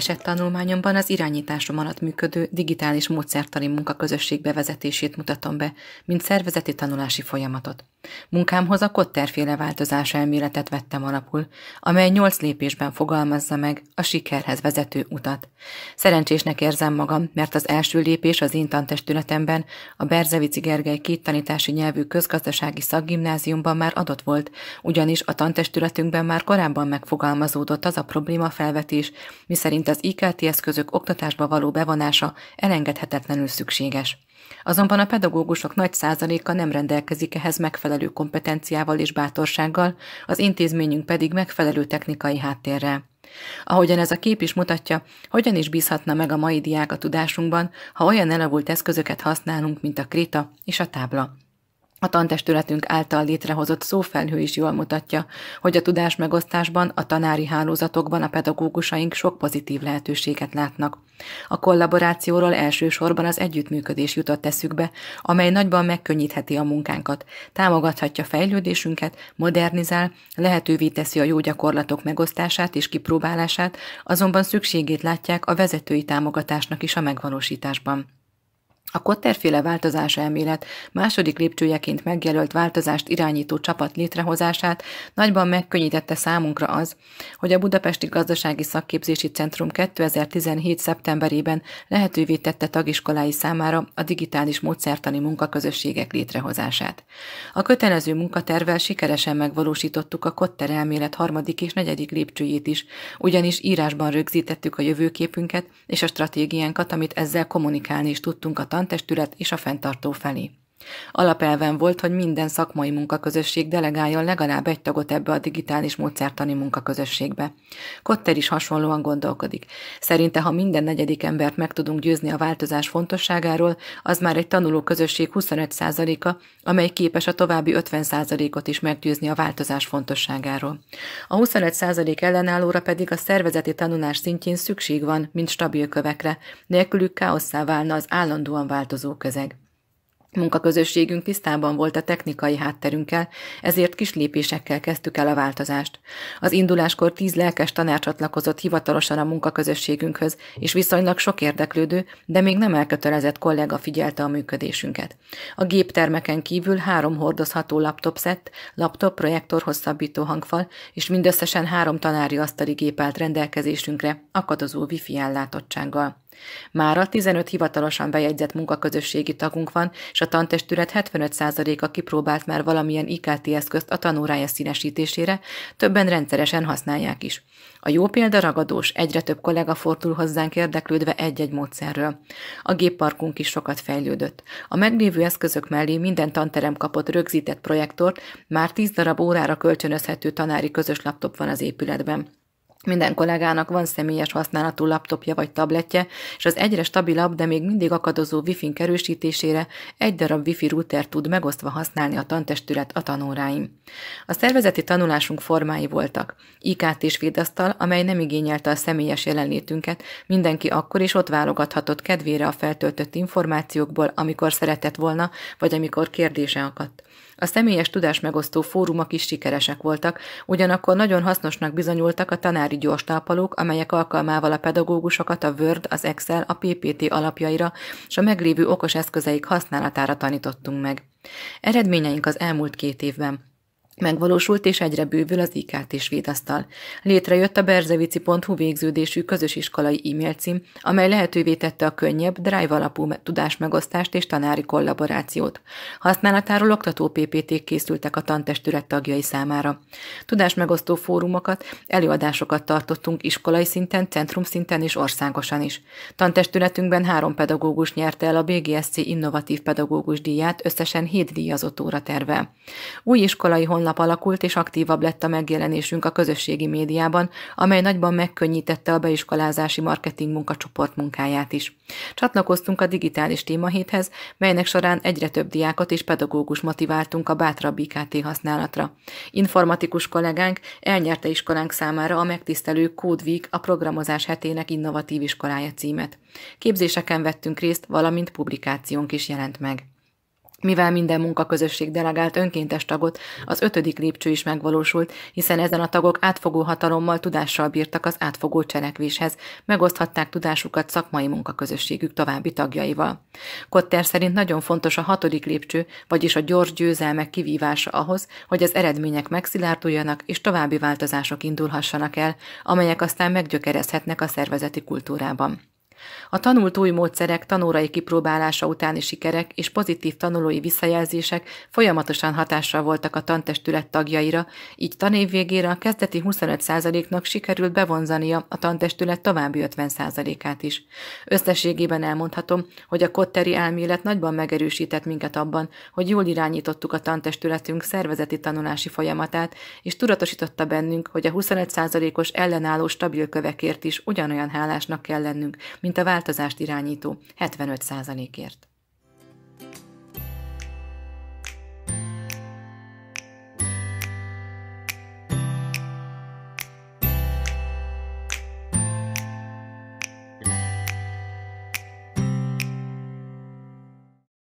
Esettanulmányomban az irányításom alatt működő digitális módszertani munkaközösség bevezetését mutatom be, mint szervezeti tanulási folyamatot. Munkámhoz a Kotterféle változás elméletet vettem alapul, amely nyolc lépésben fogalmazza meg a sikerhez vezető utat. Szerencsésnek érzem magam, mert az első lépés az én tantestületemben, a Berzevici Gergely két tanítási nyelvű közgazdasági szakgimnáziumban már adott volt, ugyanis a tantestületünkben már korábban megfogalmazódott az a probléma felvetés, miszerint az IKT eszközök oktatásba való bevonása elengedhetetlenül szükséges. Azonban a pedagógusok nagy százaléka nem rendelkezik ehhez megfelelő kompetenciával és bátorsággal, az intézményünk pedig megfelelő technikai háttérrel. Ahogyan ez a kép is mutatja, hogyan is bízhatna meg a mai diák a tudásunkban, ha olyan elavult eszközöket használunk, mint a kréta és a tábla. A tantestületünk által létrehozott szófelhő is jól mutatja, hogy a tudás megosztásban, a tanári hálózatokban a pedagógusaink sok pozitív lehetőséget látnak. A kollaborációról elsősorban az együttműködés jutott eszükbe, amely nagyban megkönnyítheti a munkánkat, támogathatja fejlődésünket, modernizál, lehetővé teszi a jó gyakorlatok megosztását és kipróbálását, azonban szükségét látják a vezetői támogatásnak is a megvalósításban. A Kotterféle változás elmélet második lépcsőjeként megjelölt változást irányító csapat létrehozását nagyban megkönnyítette számunkra az, hogy a Budapesti Gazdasági Szakképzési Centrum 2017. szeptemberében lehetővé tette tagiskolái számára a digitális módszertani munkaközösségek létrehozását. A kötelező munkatervel sikeresen megvalósítottuk a Kotter elmélet harmadik és negyedik lépcsőjét is, ugyanis írásban rögzítettük a jövőképünket és a stratégiánkat, amit ezzel kommunikálni is tudtunk a tantestület és a fenntartó felé. Alapelven volt, hogy minden szakmai munkaközösség delegáljon legalább egy tagot ebbe a digitális módszertani munkaközösségbe. Kotter is hasonlóan gondolkodik. Szerinte, ha minden negyedik embert meg tudunk győzni a változás fontosságáról, az már egy tanuló közösség 25%-a, amely képes a további 50%-ot is meggyőzni a változás fontosságáról. A 25% ellenállóra pedig a szervezeti tanulás szintjén szükség van, mint stabil kövekre, nélkülük káosszá válna az állandóan változó közeg. Munkaközösségünk tisztában volt a technikai hátterünkkel, ezért kis lépésekkel kezdtük el a változást. Az induláskor tíz lelkes tanár csatlakozott hivatalosan a munkaközösségünkhöz, és viszonylag sok érdeklődő, de még nem elkötelezett kollega figyelte a működésünket. A géptermeken kívül három hordozható laptop szett, laptop, projektor, hosszabbító hangfal, és mindösszesen három tanári asztali gép állt rendelkezésünkre, akadozó wifi ellátottsággal. Mára 15 hivatalosan bejegyzett munkaközösségi tagunk van, és a tantestület 75%-a kipróbált már valamilyen IKT eszközt a tanórája színesítésére, többen rendszeresen használják is. A jó példa ragadós, egyre több kollega fordul hozzánk érdeklődve egy-egy módszerről. A gépparkunk is sokat fejlődött. A meglévő eszközök mellé minden tanterem kapott rögzített projektort, már 10 darab órára kölcsönözhető tanári közös laptop van az épületben. Minden kollégának van személyes használatú laptopja vagy tabletje, és az egyre stabilabb, de még mindig akadozó wifi n erősítésére egy darab wifi router tud megosztva használni a tantestület a tanóráim. A szervezeti tanulásunk formái voltak. IKT és védasztal, amely nem igényelte a személyes jelenlétünket, mindenki akkor is ott válogathatott kedvére a feltöltött információkból, amikor szeretett volna, vagy amikor kérdése akadt. A személyes tudás megosztó fórumok is sikeresek voltak, ugyanakkor nagyon hasznosnak bizonyultak a tanári gyorstalpalók, amelyek alkalmával a pedagógusokat a Word, az Excel, a PPT alapjaira és a meglévő okos eszközeik használatára tanítottunk meg. Eredményeink az elmúlt két évben. Megvalósult és egyre bővül az IKT svédasztal. Létrejött a berzevici.hu végződésű közös iskolai e-mail cím, amely lehetővé tette a könnyebb, drive alapú tudásmegosztást és tanári kollaborációt. Használatáról oktató ppt készültek a tantestület tagjai számára. Tudásmegosztó fórumokat, előadásokat tartottunk iskolai szinten, centrum szinten és országosan is. Tantestületünkben három pedagógus nyerte el a BGSC Innovatív Pedagógus díját, összesen hét díjazott óra terve. Új iskolai honlap honlap alakult, és aktívabb lett a megjelenésünk a közösségi médiában, amely nagyban megkönnyítette a beiskolázási marketing munkacsoport munkáját is. Csatlakoztunk a digitális témahéthez, melynek során egyre több diákot és pedagógus motiváltunk a bátrabb IKT használatra. Informatikus kollégánk elnyerte iskolánk számára a megtisztelő Code Week a programozás hetének innovatív iskolája címet. Képzéseken vettünk részt, valamint publikációnk is jelent meg. Mivel minden munkaközösség delegált önkéntes tagot, az ötödik lépcső is megvalósult, hiszen ezen a tagok átfogó hatalommal tudással bírtak az átfogó cselekvéshez, megoszthatták tudásukat szakmai munkaközösségük további tagjaival. Kotter szerint nagyon fontos a hatodik lépcső, vagyis a gyors győzelmek kivívása ahhoz, hogy az eredmények megszilárduljanak és további változások indulhassanak el, amelyek aztán meggyökerezhetnek a szervezeti kultúrában. A tanult új módszerek tanórai kipróbálása utáni sikerek és pozitív tanulói visszajelzések folyamatosan hatással voltak a tantestület tagjaira, így tanév végére a kezdeti 25%-nak sikerült bevonzania a tantestület további 50%-át is. Összességében elmondhatom, hogy a kotteri elmélet nagyban megerősített minket abban, hogy jól irányítottuk a tantestületünk szervezeti tanulási folyamatát, és tudatosította bennünk, hogy a 25%-os ellenálló stabil kövekért is ugyanolyan hálásnak kell lennünk, mint mint a változást irányító 75%-ért.